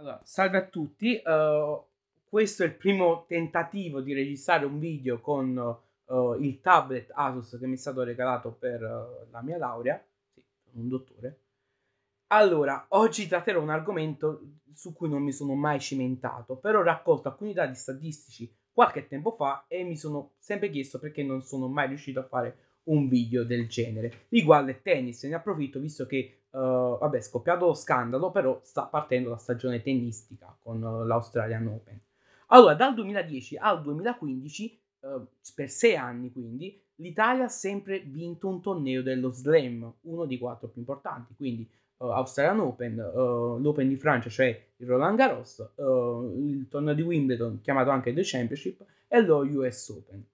Allora, salve a tutti, uh, questo è il primo tentativo di registrare un video con uh, il tablet Asus che mi è stato regalato per uh, la mia laurea, sì, sono un dottore. Allora, oggi tratterò un argomento su cui non mi sono mai cimentato, però ho raccolto alcuni dati statistici qualche tempo fa e mi sono sempre chiesto perché non sono mai riuscito a fare un video del genere. Riguardo il tennis, ne approfitto visto che Uh, vabbè, scoppiato lo scandalo, però sta partendo la stagione tennistica con uh, l'Australian Open. Allora, dal 2010 al 2015, uh, eh, per sei anni quindi, l'Italia ha sempre vinto un torneo dello Slam, uno dei quattro più importanti, quindi Australian Open, l'Open di Francia, cioè il Roland Garros, il torneo di Wimbledon, chiamato anche The Championship, e lo US Open.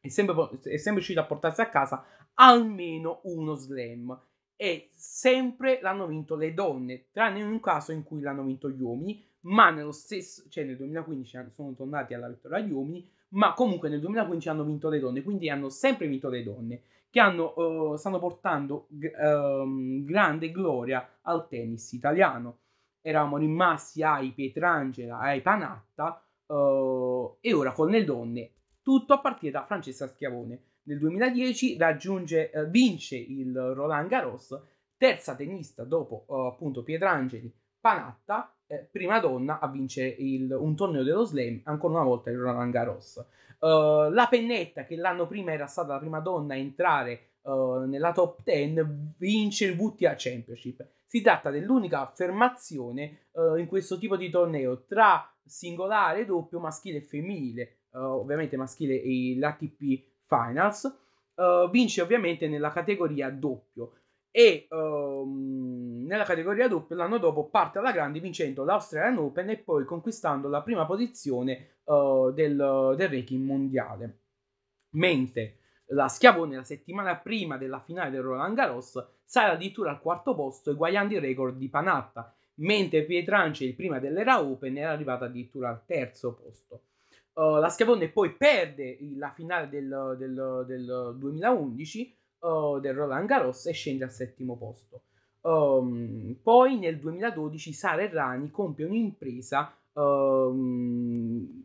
È sempre, è sempre riuscito a portarsi a casa almeno uno slam e sempre l'hanno vinto le donne, tranne in un caso in cui l'hanno vinto gli uomini, ma nello stesso, cioè nel 2015 sono tornati alla vittoria gli uomini, ma comunque nel 2015 hanno vinto le donne, quindi hanno sempre vinto le donne, che hanno, uh, stanno portando um, grande gloria al tennis italiano. Eravamo rimasti ai Pietrangela, ai Panatta, uh, e ora con le donne, tutto a partire da Francesca Schiavone nel 2010 raggiunge, eh, vince il Roland Garros, terza tennista dopo eh, appunto Pietrangeli Panatta, eh, prima donna a vincere il, un torneo dello Slam, ancora una volta il Roland Garros. Eh, la Pennetta, che l'anno prima era stata la prima donna a entrare eh, nella top 10, vince il WTA Championship. Si tratta dell'unica affermazione eh, in questo tipo di torneo tra singolare, doppio, maschile e femminile. ovviamente maschile e l'ATP Finals. Uh, vince ovviamente nella categoria doppio e um, nella categoria doppio l'anno dopo parte alla grande vincendo l'Australian Open e poi conquistando la prima posizione uh, del, del ranking mondiale. Mentre la Schiavone la settimana prima della finale del Roland Garros sale addirittura al quarto posto eguagliando il record di Panatta, mentre Pietrance, il prima dell'era Open, era arrivata addirittura al terzo posto. Uh, la Schiavone poi perde la finale del, del, del 2011 uh, eh, del Roland Garros e scende al settimo posto. Um, poi nel 2012 Sara Errani compie un'impresa, um,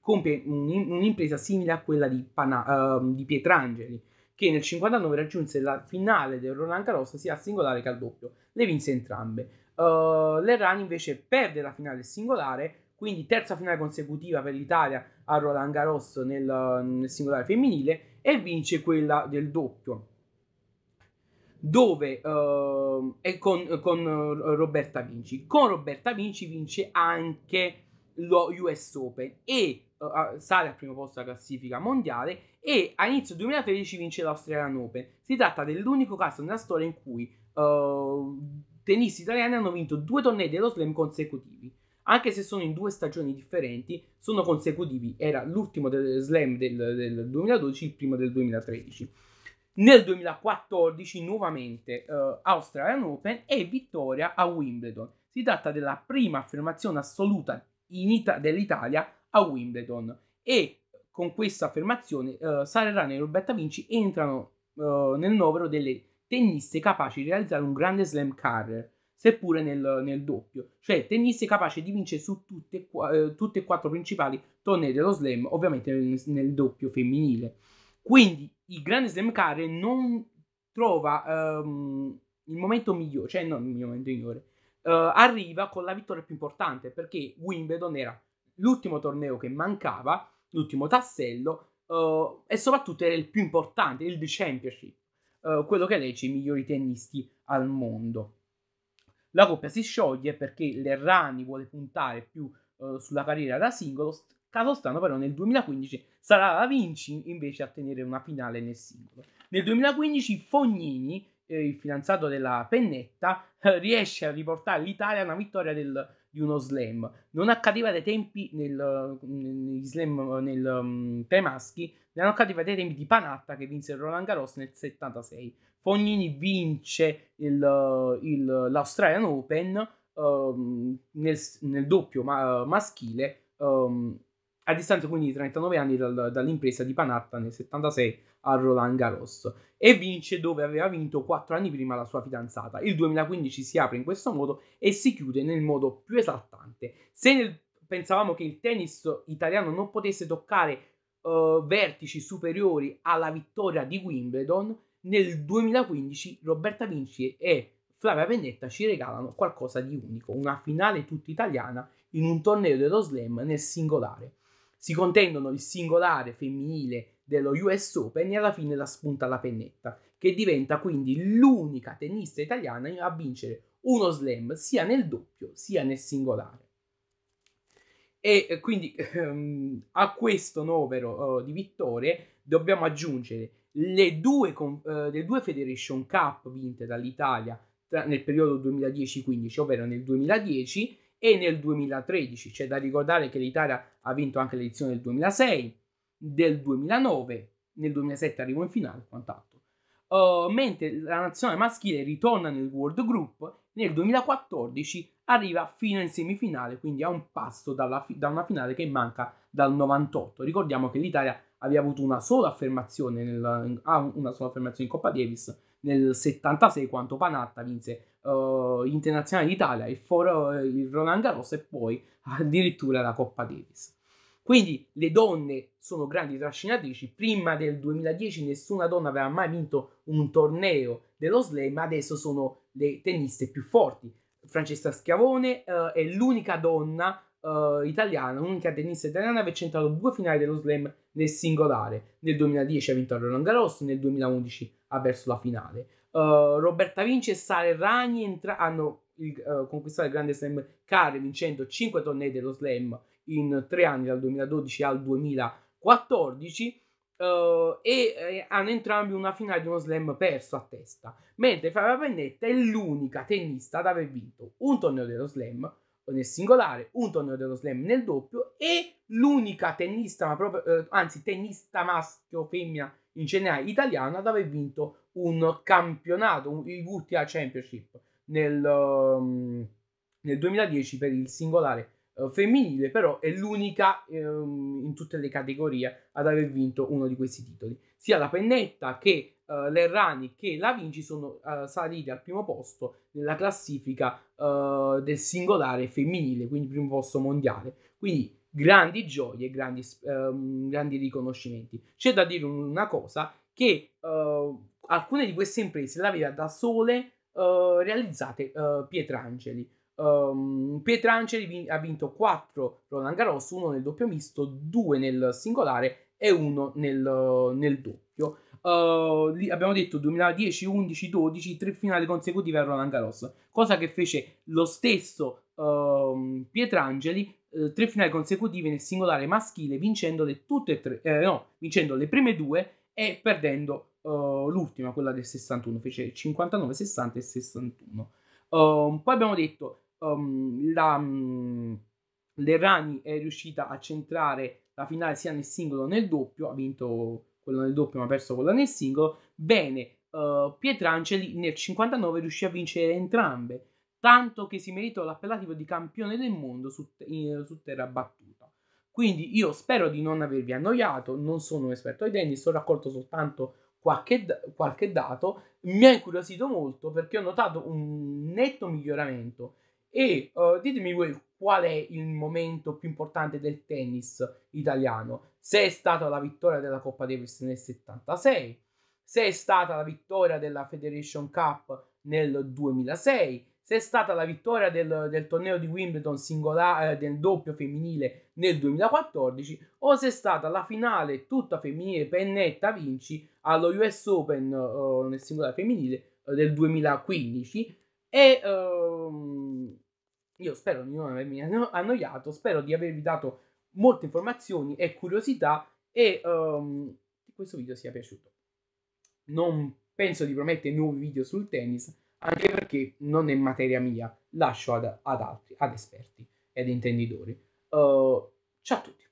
compie un'impresa simile a quella di, Pana, uh, di Pietrangeli, che nel 59 raggiunse la finale del Roland Garros sia al singolare che al doppio, le vinse entrambe. Uh, L'Errani invece perde la finale singolare quindi terza finale consecutiva per l'Italia a Roland Garros nel, nel singolare femminile e vince quella del doppio dove uh, è con, con, eh, Roberta Vinci. Con Roberta Vinci vince anche lo US Open e uh, sale al primo posto della classifica mondiale e a inizio 2013 vince l'Australian Open. Si tratta dell'unico caso nella storia in cui uh, ehm, tennisti italiani hanno vinto due tornei dello slam consecutivi anche se sono in due stagioni differenti, sono consecutivi. Era l'ultimo del slam del, del 2012, il primo del 2013. Nel 2014 nuovamente uh, Australian Open e vittoria a Wimbledon. Si tratta della prima affermazione assoluta Ita- dell'Italia a Wimbledon e con questa affermazione uh, eh, Sara Rana e Roberta Vinci entrano uh, nel novero delle tenniste capaci di realizzare un grande slam career seppure nel, nel doppio. Cioè, tennis è capace di vincere su tutte, eh, tutte e quattro principali tornei dello slam, ovviamente nel, nel doppio femminile. Quindi il grande slam care non trova ehm, il momento migliore, cioè non il momento migliore, eh, arriva con la vittoria più importante perché Wimbledon era l'ultimo torneo che mancava, l'ultimo tassello eh, e soprattutto era il più importante, il The Championship, eh, quello che legge i migliori tennisti al mondo. La coppia si scioglie perché Lerrani vuole puntare più eh, sulla carriera da singolo, caso strano però nel 2015 sarà la Vinci invece a tenere una finale nel singolo. Nel 2015 Fognini, eh, il fidanzato della Pennetta, eh, riesce a riportare l'Italia a una vittoria del, di uno slam. Non accadeva dai tempi nel, nel, slam, nel, tra mm, i maschi, non accadeva dai tempi di Panatta che vinse il Roland Garros nel 76. Fognini vince il, il, l'Australian Open um, nel, nel, doppio ma, maschile um, a distanza quindi di 39 anni dal, dall'impresa di Panatta nel 76 a Roland Garros e vince dove aveva vinto 4 anni prima la sua fidanzata. Il 2015 si apre in questo modo e si chiude nel modo più esaltante. Se nel, pensavamo che il tennis italiano non potesse toccare uh, vertici superiori alla vittoria di Wimbledon, nel 2015 Roberta Vinci e Flavia Pennetta ci regalano qualcosa di unico, una finale tutta italiana in un torneo dello slam nel singolare. Si contendono il singolare femminile dello US Open e alla fine la spunta la pennetta, che diventa quindi l'unica tennista italiana a vincere uno slam sia nel doppio sia nel singolare. E eh, quindi ehm, a questo novero eh, di vittorie dobbiamo aggiungere le due, eh, le due Federation Cup vinte dall'Italia tra, nel periodo 2010-15, ovvero nel 2010 e nel 2013. C'è da ricordare che l'Italia ha vinto anche l'edizione del 2006, del 2009, nel 2007 arrivò in finale quant'altro. Uh, mentre la nazionale maschile ritorna nel World Group nel 2014 arriva fino in semifinale, quindi a un passo fi- da una finale che manca dal 98. Ricordiamo che l'Italia aveva avuto una sola affermazione, nel, ah, una sola affermazione in Coppa Davis nel 76 quando Panatta vinse uh, Internazionale d'Italia, il, for- eh, il Roland Garros e poi addirittura la Coppa Davis. Quindi le donne sono grandi trascinatrici, prima del 2010 nessuna donna aveva mai vinto un torneo dello slam, adesso sono le tenniste più forti. Francesca Schiavone uh, è l'unica donna uh, italiana, l'unica tennista italiana a aver centrato due finali dello slam nel singolare. Nel 2010 ha vinto a Roland Garros, nel 2011 ha perso la finale. Uh, Roberta Vinci e Sara Ragni entra- hanno il, conquistato il grande slam care vincendo 5 tornei dello slam in 3 anni dal 2012 al 2014. Uh, e eh, hanno entrambi una finale di uno slam perso a testa. Mentre Fabio Pennetta è l'unica tennista ad aver vinto un torneo dello slam nel singolare, un torneo dello slam nel doppio e l'unica tennista, ma proprio, eh, anzi tennista maschio, femmina in generale italiana ad aver vinto un campionato, un, il WTA Championship nel, um, nel 2010 per il singolare eh, femminile, però è l'unica ehm, in tutte le categorie ad aver vinto uno di questi titoli. Sia la Pennetta che eh, l'Errani che la Vinci sono eh, saliti al primo posto nella classifica eh, del singolare femminile, quindi primo posto mondiale. Quindi grandi gioie, grandi, ehm, grandi riconoscimenti. C'è da dire una cosa che eh, alcune di queste imprese l'aveva da sole eh, realizzate Pietrangeli Um, ehm, Pietrangeli ha vinto 4 Roland Garros, 1 nel doppio misto, 2 nel singolare e 1 nel, nel doppio. Uh, abbiamo detto 2010, 11, 12, tre finali consecutive a Roland Garros, cosa che fece lo stesso um, Pietrangeli, eh, tre finali consecutive nel singolare maschile, vincendole tutte e tre, eh, no, vincendo le prime due e perdendo uh, l'ultima, quella del 61, fece 59, 60 e 61. Um, poi abbiamo detto um, la, um, mhmm, Lerrani è riuscita a centrare la finale sia nel singolo che nel doppio, ha vinto quella nel doppio ma ha perso quella nel singolo, bene, uh, Pietrangeli nel 59 riuscì a vincere entrambe, tanto che si meritò l'appellativo di campione del mondo su, in, su terra battuta. Quindi io spero di non avervi annoiato, non sono un esperto ai tennis, ho raccolto soltanto qualche, qualche dato, mi ha incuriosito molto perché ho notato un netto miglioramento e uh, ditemi voi qual è il momento più importante del tennis italiano. Se è stata la vittoria della Coppa Davis nel 76, se è stata la vittoria della Federation Cup nel 2006, se è stata la vittoria del, del torneo di Wimbledon singola, eh, del doppio femminile nel 2014 o se è stata la finale tutta femminile pennetta vinci allo US Open eh, nel singolare femminile eh, del 2015 e uh, io spero di non avermi annoiato, spero di avervi dato molte informazioni e curiosità e um, che questo video sia piaciuto. Non penso di promettere nuovi video sul tennis, anche perché non è materia mia, lascio ad, ad altri, ad esperti ed intenditori. Uh, ciao a tutti!